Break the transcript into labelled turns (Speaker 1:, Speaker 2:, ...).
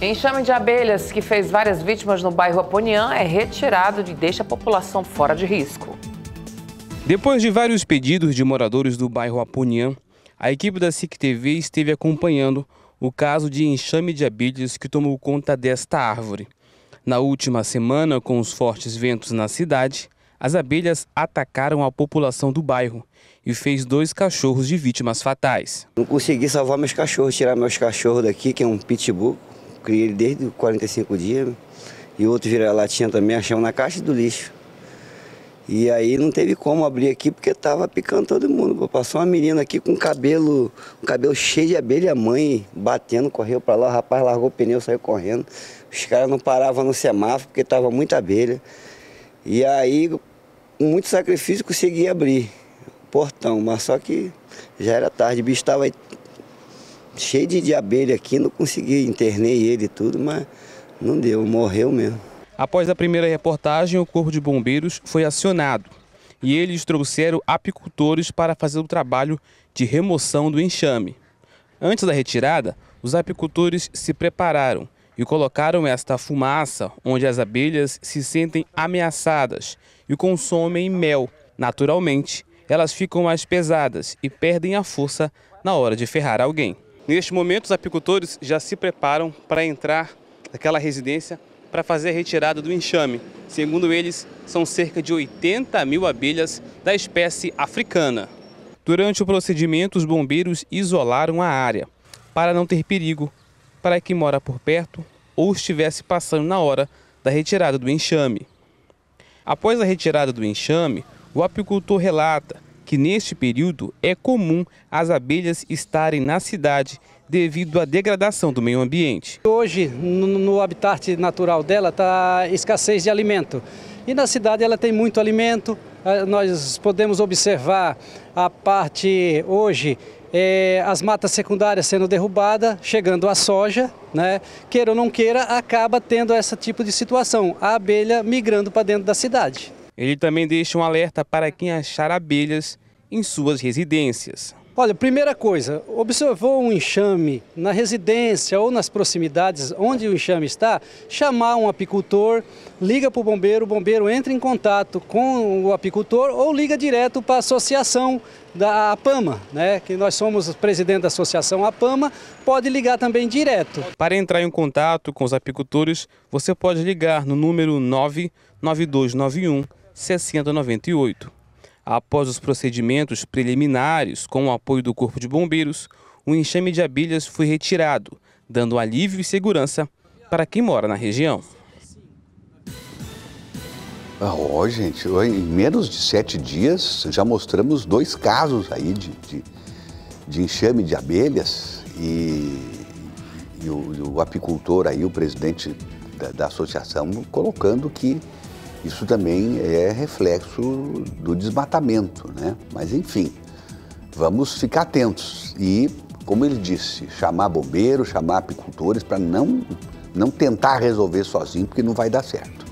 Speaker 1: Enxame de abelhas que fez várias vítimas no bairro Aponian é retirado e deixa a população fora de risco. Depois de vários pedidos de moradores do bairro Aponian, a equipe da SIC TV esteve acompanhando o caso de enxame de abelhas que tomou conta desta árvore. Na última semana, com os fortes ventos na cidade, as abelhas atacaram a população do bairro e fez dois cachorros de
Speaker 2: vítimas fatais. Não consegui salvar meus cachorros, tirar meus cachorros daqui, que é um pitbull, criei ele desde 45 dias. E outro vira-latinha também, achamos na caixa do lixo. E aí não teve como abrir aqui porque tava picando todo mundo. Passou uma menina aqui com cabelo, um cabelo cheio de abelha mãe, batendo, correu para lá, o rapaz largou o pneu, saiu correndo. Os caras não paravam no semáforo porque tava muita abelha. E aí, com muito sacrifício, consegui abrir o portão, mas só que já era tarde, o bicho estava cheio de, de abelha aqui, não consegui, internei ele e tudo, mas não deu, morreu mesmo.
Speaker 1: Após a primeira reportagem, o Corpo de Bombeiros foi acionado e eles trouxeram apicultores para fazer o trabalho de remoção do enxame. Antes da retirada, os apicultores se prepararam e colocaram esta fumaça onde as abelhas se sentem ameaçadas e consomem mel. Naturalmente, elas ficam mais pesadas e perdem a força na hora de ferrar alguém. Neste momento, os apicultores já se preparam para entrar naquela residência para fazer a retirada do enxame. Segundo eles, são cerca de 80 mil abelhas da espécie africana. Durante o procedimento, os bombeiros isolaram a área para não ter perigo para quem mora por perto ou estivesse passando na hora da retirada do enxame. Após a retirada do enxame, o apicultor relata que neste período é comum as abelhas estarem na cidade devido à degradação do meio ambiente. Hoje,
Speaker 3: no habitat natural dela, está escassez de alimento. E na cidade ela tem muito alimento. Ah, nós podemos observar a parte hoje é, as matas secundárias sendo derrubadas, chegando a soja, né? queira ou não queira, acaba tendo esse tipo de situação, a abelha migrando para dentro da cidade.
Speaker 1: Ele também deixa um alerta para quem achar abelhas em suas residências.
Speaker 3: Olha, primeira coisa, observou um enxame na residência ou nas proximidades onde o enxame está, chamar um apicultor, liga para o bombeiro, o bombeiro entra em contato com o apicultor ou liga direto para a associação da APAMA, né?
Speaker 1: que nós somos presidente da associação APAMA, pode ligar também direto. Para entrar em contato com os apicultores, você pode ligar no número 99291 6098. Após os procedimentos preliminares, com o apoio do Corpo de Bombeiros, o enxame de abelhas foi retirado, dando alívio e segurança para quem mora na região.
Speaker 4: Ah, ó, oh, gente, em menos de sete dias já mostramos dois casos aí de, de, de enxame de abelhas e, e o, o, apicultor aí, o presidente da, da associação, colocando que isso também é reflexo do desmatamento, né? Mas enfim, vamos ficar atentos e, como ele disse, chamar bombeiros, chamar apicultores para não, não tentar resolver sozinho, porque não vai dar certo.